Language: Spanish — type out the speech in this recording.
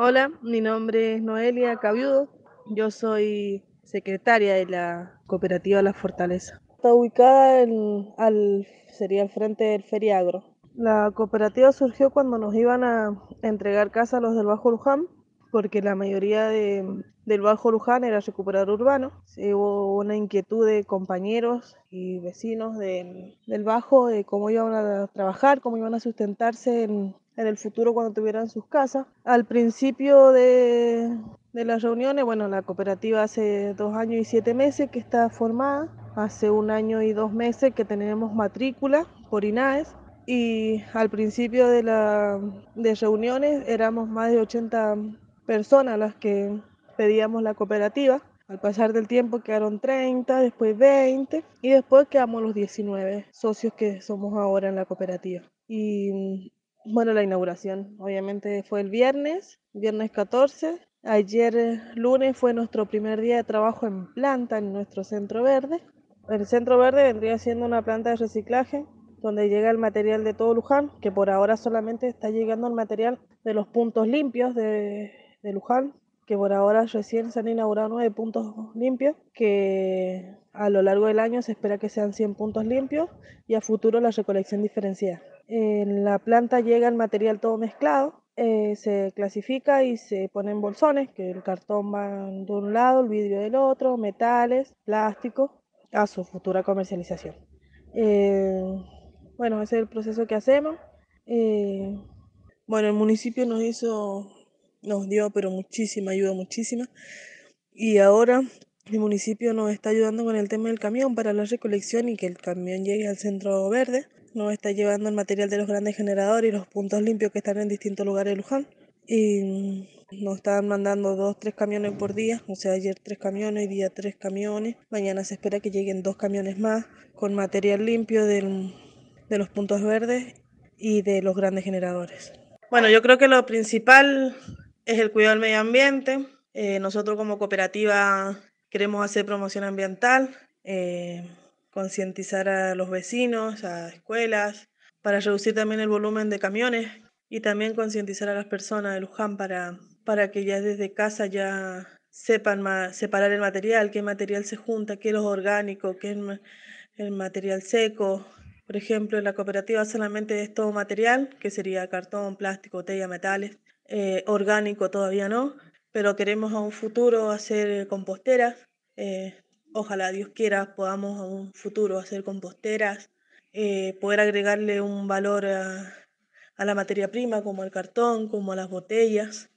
Hola, mi nombre es Noelia Cabiudo. Yo soy secretaria de la cooperativa La Fortaleza. Está ubicada al, sería al frente del Feriagro. La cooperativa surgió cuando nos iban a entregar casa a los del Bajo Luján, porque la mayoría del Bajo Luján era recuperador urbano. Hubo una inquietud de compañeros y vecinos del, del Bajo de cómo iban a trabajar, cómo iban a sustentarse en, en el futuro cuando tuvieran sus casas. Al principio de, de las reuniones, bueno, la cooperativa hace dos años y siete meses que está formada, hace un año y dos meses que tenemos matrícula por INAES y al principio de, la, de reuniones éramos más de 80 personas las que pedíamos la cooperativa. Al pasar del tiempo quedaron 30, después 20 y después quedamos los 19 socios que somos ahora en la cooperativa. Y bueno, la inauguración obviamente fue el viernes, viernes 14. Ayer eh, lunes fue nuestro primer día de trabajo en planta en nuestro centro verde. El centro verde vendría siendo una planta de reciclaje donde llega el material de todo Luján, que por ahora solamente está llegando el material de los puntos limpios de, Luján, que por ahora recién se han inaugurado nueve puntos limpios, que a lo largo del año se espera que sean 100 puntos limpios y a futuro la recolección diferenciada. En la planta llega el material todo mezclado, eh, se clasifica y se pone en bolsones, que el cartón va de un lado, el vidrio del otro, metales, plástico, a su futura comercialización. Eh, bueno, ese es el proceso que hacemos. Eh, bueno, el municipio nos hizo, nos dio, pero muchísima ayuda, muchísima. Y ahora el municipio nos está ayudando con el tema del camión para la recolección y que el camión llegue al centro verde nos está llevando el material de los grandes generadores y los puntos limpios que están en distintos lugares de Luján. Y nos están mandando dos, tres camiones por día, o sea, ayer tres camiones, hoy día tres camiones. Mañana se espera que lleguen dos camiones más con material limpio de los puntos verdes y de los grandes generadores. Bueno, yo creo que lo principal es el cuidado del medio ambiente. Eh, nosotros como cooperativa queremos hacer promoción ambiental. Eh, concientizar a los vecinos, a escuelas, para reducir también el volumen de camiones y también concientizar a las personas de Luján para, para que ya desde casa ya sepan separar el material, qué material se junta, qué es orgánico, qué es el material seco. Por ejemplo, en la cooperativa solamente es todo material, que sería cartón, plástico, botella, metales. Eh, orgánico todavía no, pero queremos a un futuro hacer composteras. Eh, ojalá Dios quiera, podamos a un futuro hacer composteras, eh, poder agregarle un valor a, la materia prima como el cartón, como las botellas.